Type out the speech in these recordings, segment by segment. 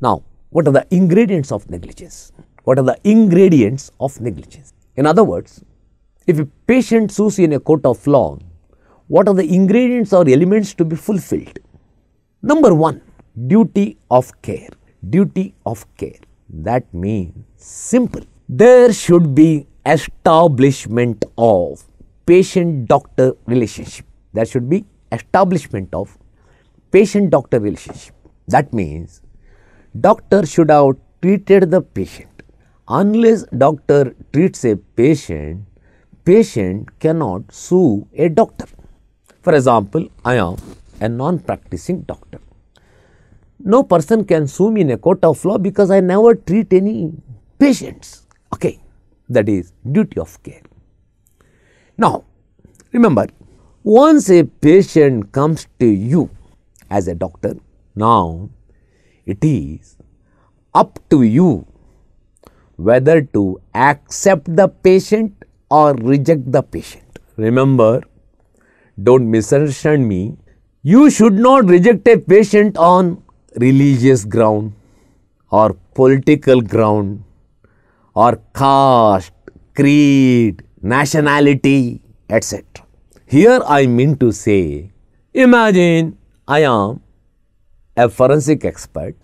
Now, what are the ingredients of negligence? What are the ingredients of negligence? In other words, if a patient sues in a court of law, what are the ingredients or elements to be fulfilled? Number one, duty of care. Duty of care. That means simple. There should be establishment of patient-doctor relationship. There should be establishment of patient-doctor relationship. That means doctor should have treated the patient. Unless doctor treats a patient, patient cannot sue a doctor. For example, I am a non-practicing doctor. No person can sue me in a court of law because I never treat any patients. Okay, that is duty of care. Now, remember, once a patient comes to you as a doctor, now it is up to you whether to accept the patient or reject the patient. Remember, don't misunderstand me. You should not reject a patient on religious ground or political ground or caste, creed, nationality, etc. Here I mean to say, imagine I am a forensic expert,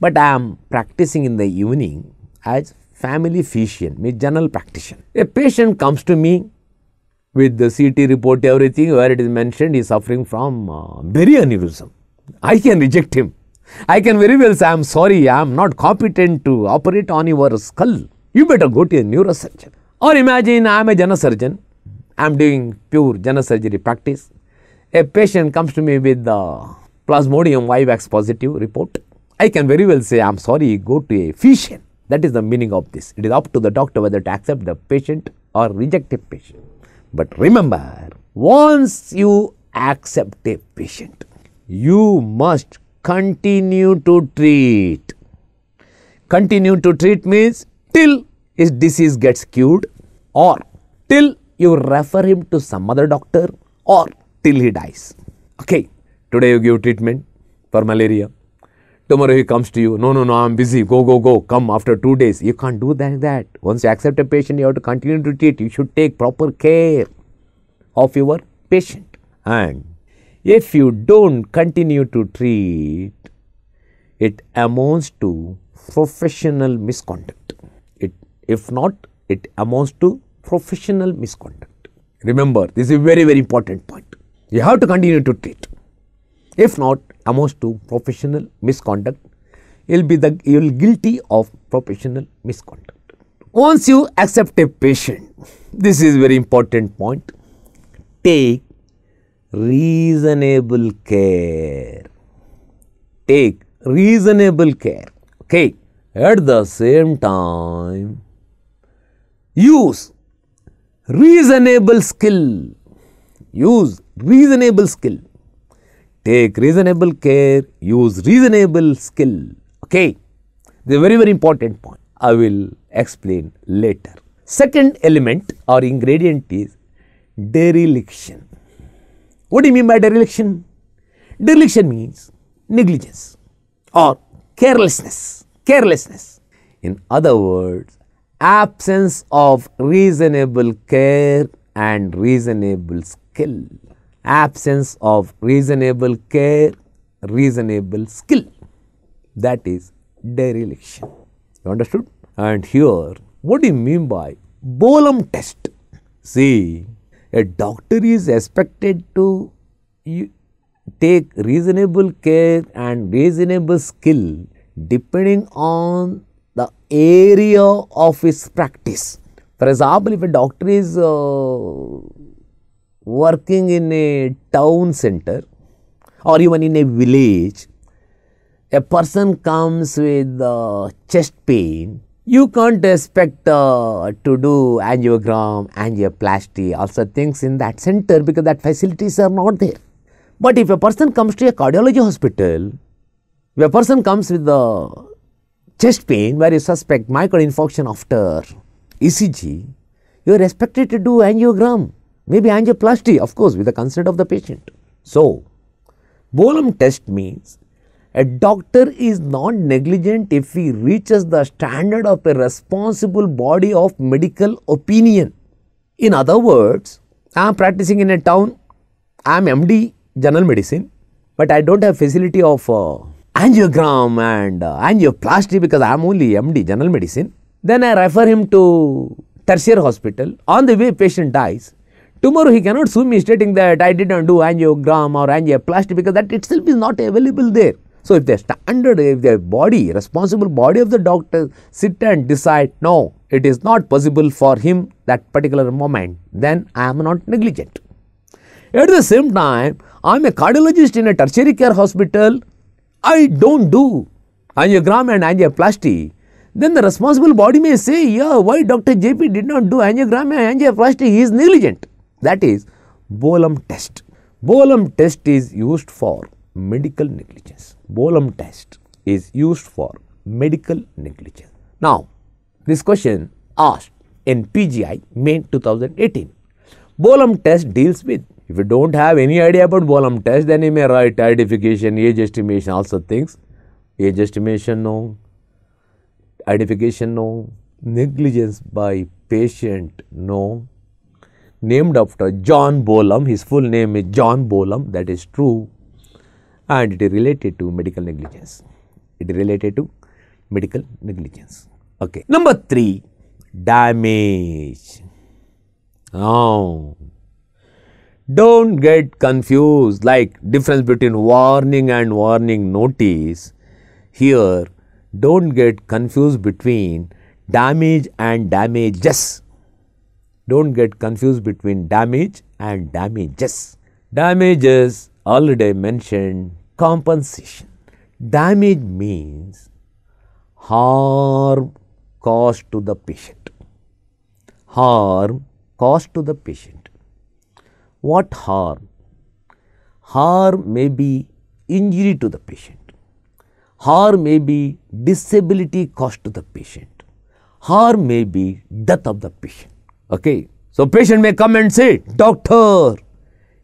but I am practicing in the evening as family physician, a general practitioner. A patient comes to me with the CT report, everything where it is mentioned he is suffering from uh, aneurysm. I can reject him. I can very well say, I am sorry, I am not competent to operate on your skull. You better go to a neurosurgeon. Or imagine I am a general surgeon, I am doing pure general surgery practice. A patient comes to me with the plasmodium vivax positive report, I can very well say, I am sorry, go to a physician. That is the meaning of this. It is up to the doctor whether to accept the patient or reject a patient. But remember, once you accept a patient, you must continue to treat. Continue to treat means till his disease gets cured or till you refer him to some other doctor or till he dies. Okay. Today you give treatment for malaria. Tomorrow he comes to you, no, no, no, I am busy, go, go, go, come after two days. You can't do that, that. Once you accept a patient, you have to continue to treat. You should take proper care of your patient. And if you don't continue to treat, it amounts to professional misconduct. It, if not, it amounts to professional misconduct. Remember, this is a very, very important point. You have to continue to treat if not amounts to professional misconduct, you will be the you will guilty of professional misconduct. Once you accept a patient, this is very important point, take reasonable care. Take reasonable care, okay. At the same time, use reasonable skill, use reasonable skill. Take reasonable care, use reasonable skill. Okay, the very, very important point. I will explain later. Second element or ingredient is dereliction. What do you mean by dereliction? Dereliction means negligence or carelessness, carelessness. In other words, absence of reasonable care and reasonable skill absence of reasonable care, reasonable skill that is dereliction. You understood? And here what do you mean by Bolam test? See, a doctor is expected to take reasonable care and reasonable skill depending on the area of his practice. For example, if a doctor is uh, working in a town center or even in a village, a person comes with uh, chest pain, you can't expect uh, to do angiogram, angioplasty, also things in that center because that facilities are not there. But if a person comes to a cardiology hospital, if a person comes with the uh, chest pain where you suspect myocardial infarction after ECG, you are expected to do angiogram maybe angioplasty of course with the consent of the patient. So, Bolum test means a doctor is not negligent if he reaches the standard of a responsible body of medical opinion. In other words, I am practicing in a town, I am MD general medicine, but I don't have facility of uh, angiogram and uh, angioplasty because I am only MD general medicine. Then I refer him to tertiary hospital. On the way patient dies, Tomorrow he cannot sue me stating that I did not do angiogram or angioplasty because that itself is not available there. So, if the standard, if the body, responsible body of the doctor sit and decide, no, it is not possible for him that particular moment, then I am not negligent. At the same time, I am a cardiologist in a tertiary care hospital, I do not do angiogram and angioplasty, then the responsible body may say, yeah, why Dr. JP did not do angiogram and angioplasty, he is negligent that is Bolam test. Bolam test is used for medical negligence. Bolam test is used for medical negligence. Now, this question asked in PGI May 2018. Bolam test deals with if you don't have any idea about Bolam test, then you may write identification, age estimation, also things. Age estimation, no. Identification, no. Negligence by patient, no named after John Bolam. His full name is John Bolam, that is true, and it is related to medical negligence. It is related to medical negligence. Okay. Number three, damage. Now, don't get confused like difference between warning and warning notice. Here, don't get confused between damage and damages do not get confused between damage and damages. Damages already mentioned compensation. Damage means harm caused to the patient. Harm caused to the patient. What harm? Harm may be injury to the patient. Harm may be disability caused to the patient. Harm may be death of the patient. Okay. So patient may come and say, Doctor,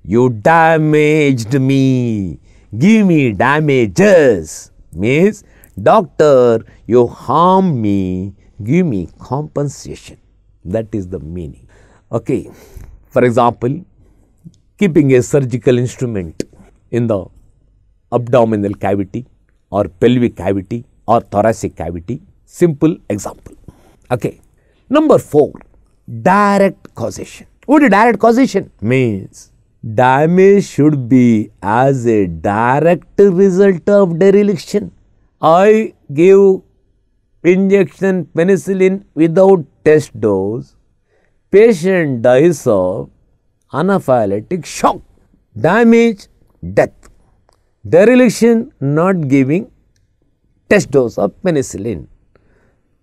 you damaged me. Give me damages. Means, Doctor, you harm me. Give me compensation. That is the meaning. Okay. For example, keeping a surgical instrument in the abdominal cavity or pelvic cavity or thoracic cavity. Simple example. Okay. Number 4 direct causation. What is direct causation? Means damage should be as a direct result of dereliction. I give injection penicillin without test dose, patient dies of anaphylactic shock, damage, death. Dereliction not giving test dose of penicillin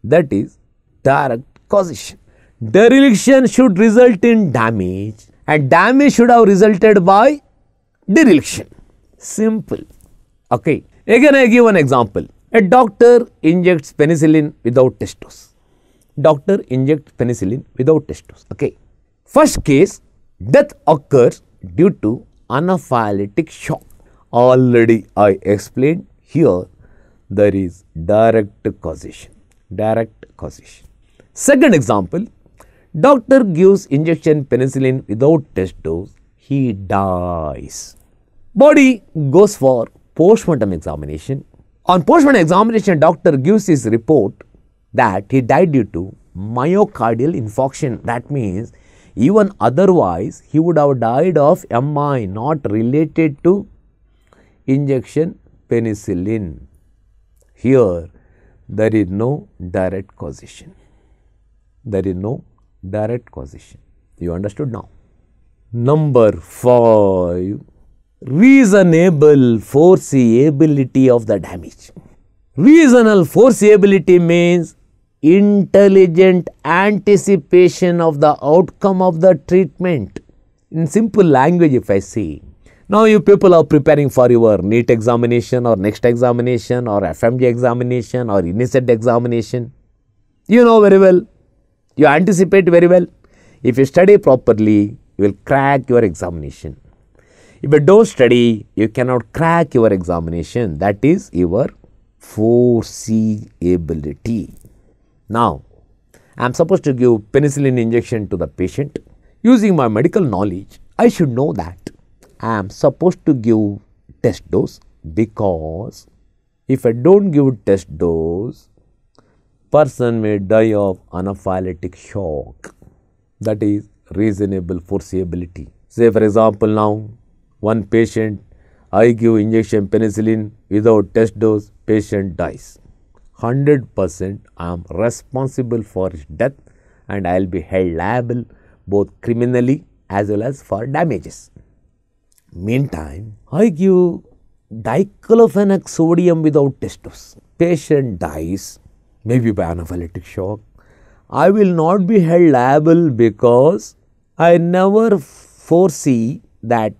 that is direct causation dereliction should result in damage and damage should have resulted by dereliction. Simple. Okay. Again, I give an example. A doctor injects penicillin without test dose. Doctor injects penicillin without test dose. Okay. First case, death occurs due to anaphylactic shock. Already I explained here there is direct causation. Direct causation. Second example, Doctor gives injection penicillin without test dose, he dies. Body goes for postmortem examination. On postmortem examination, doctor gives his report that he died due to myocardial infarction. That means even otherwise he would have died of MI not related to injection penicillin. Here there is no direct causation. There is no direct causation. You understood now. Number 5 Reasonable foreseeability of the damage. Reasonable foreseeability means intelligent anticipation of the outcome of the treatment. In simple language, if I say, now you people are preparing for your NEET examination or next examination or FMG examination or INISET examination. You know very well you anticipate very well. If you study properly, you will crack your examination. If you don't study, you cannot crack your examination. That is your foreseeability. Now, I am supposed to give penicillin injection to the patient. Using my medical knowledge, I should know that I am supposed to give test dose because if I don't give test dose, person may die of anaphylactic shock that is reasonable foreseeability. Say for example now one patient I give injection penicillin without test dose patient dies. 100 percent I am responsible for his death and I will be held liable both criminally as well as for damages. Meantime, I give diclofenac sodium without test dose. Patient dies maybe by anaphylactic shock. I will not be held liable because I never foresee that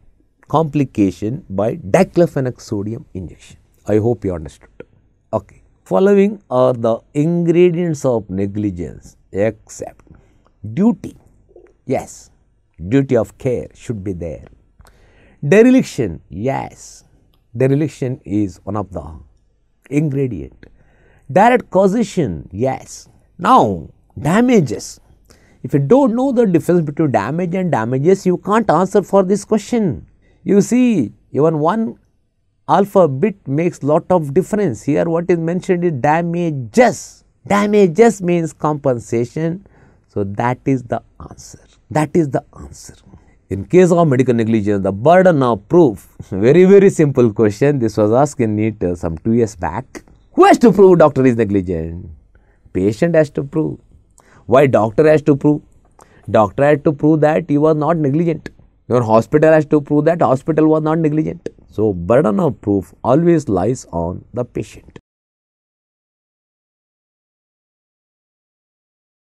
complication by diclofenac sodium injection. I hope you understood. Okay. Following are the ingredients of negligence except duty. Yes, duty of care should be there. Dereliction, yes, dereliction is one of the ingredient. Direct causation, yes. Now, damages. If you don't know the difference between damage and damages, you can't answer for this question. You see, even one alpha bit makes lot of difference. Here what is mentioned is damages. Damages means compensation. So, that is the answer. That is the answer. In case of medical negligence, the burden of proof, very, very simple question. This was asked in NEET uh, some two years back. Who has to prove doctor is negligent? Patient has to prove. Why doctor has to prove? Doctor has to prove that you were not negligent. Your hospital has to prove that hospital was not negligent. So, burden of proof always lies on the patient.